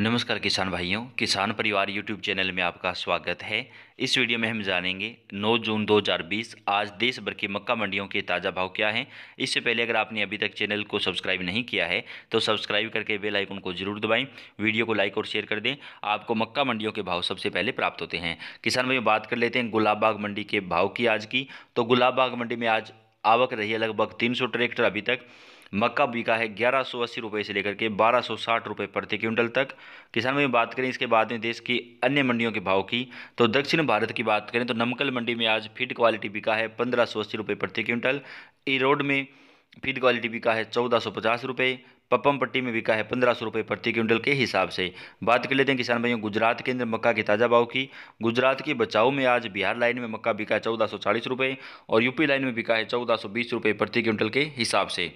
नमस्कार किसान भाइयों किसान परिवार यूट्यूब चैनल में आपका स्वागत है इस वीडियो में हम जानेंगे 9 जून 2020 आज देश भर की मक्का मंडियों के ताज़ा भाव क्या हैं इससे पहले अगर आपने अभी तक चैनल को सब्सक्राइब नहीं किया है तो सब्सक्राइब करके बेल आइकन को जरूर दबाएं वीडियो को लाइक और शेयर कर दें आपको मक्का मंडियों के भाव सबसे पहले प्राप्त होते हैं किसान भाई बात कर लेते हैं गुलाब बाग मंडी के भाव की आज की तो गुलाब बाग मंडी में आज आवक रही है लगभग तीन सौ ट्रैक्टर अभी तक मक्का बिका है ग्यारह सौ अस्सी रुपये से लेकर के बारह सौ साठ रुपये प्रति क्विंटल तक किसान में बात करें इसके बाद में देश की अन्य मंडियों के भाव की तो दक्षिण भारत की बात करें तो नमकल मंडी में आज फीड क्वालिटी बिका है पंद्रह सौ अस्सी रुपये प्रति क्विंटल ई रोड में फीड क्वालिटी बिका है चौदह सौ पचास रुपये पपम पट्टी में बिका है पंद्रह सौ रुपये प्रति क्विंटल के हिसाब से बात कर लेते हैं किसान भाइयों गुजरात के अंदर मक्का के ताज़ा भाव की गुजरात के बचाव में आज बिहार लाइन में मक्का बिका है चौदह सौ चालीस रुपये और यूपी लाइन में बिका है चौदह सौ बीस रुपये प्रति क्विंटल के हिसाब से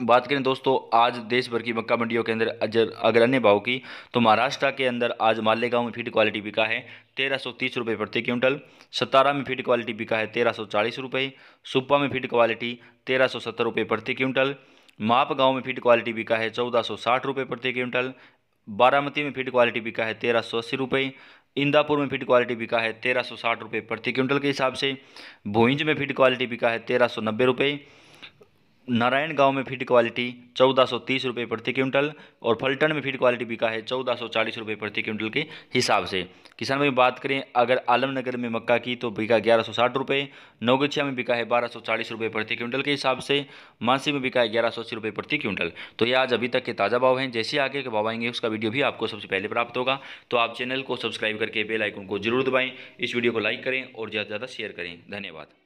बात करें दोस्तों आज देश भर की मक्का मंडियों के अंदर अजर अगर अन्य भाव की तो महाराष्ट्र के अंदर आज मालेगांव में फीड क्वालिटी बिका है तेरह सौ तीस रुपये प्रति क्विंटल सतारा में फीड क्वालिटी बिका है तेरह सौ चालीस रुपये सुप्पा में फीड क्वालिटी तेरह सौ सत्तर रुपये प्रति क्विंटल माप गाँव में फीड क्वालिटी बिका है चौदह सौ साठ रुपये प्रति क्विंटल बारामती में फीड क्वालिटी बिका है तेरह सौ अस्सी रुपये इंदापुर में फीड क्वालिटी बिका है तेरह सौ साठ रुपये प्रति क्विंटल के हिसाब से भूंज में फीड क्वालिटी बिका है तेरह सौ नब्बे रुपये नारायण गांव में फीड क्वालिटी चौदह सौ तीस रुपये प्रति क्विंटल और फलटन में फीड क्वालिटी बिका है चौदह सौ चालीस रुपये प्रति क्विंटल के हिसाब से किसान भाई बात करें अगर आलमनगर में मक्का की तो बिका ग्यारह सौ साठ रुपये नौगछिया में बिका है बारह सौ चालीस रुपये प्रति क्विंटल के हिसाब से मानसी में बिका है ग्यारह सौ अस्सी रुपये प्रति क्विंटल तो ये आज अभी तक के ताज़ा भाव हैं जैसे आगे के भाव आएंगे उसका वीडियो भी आपको सबसे पहले प्राप्त होगा तो आप चैनल को सब्सक्राइब करके बेलाइकन को जरूर दबाएँ इस वीडियो को लाइक करें और ज़्यादा से ज़्यादा शेयर करें धन्यवाद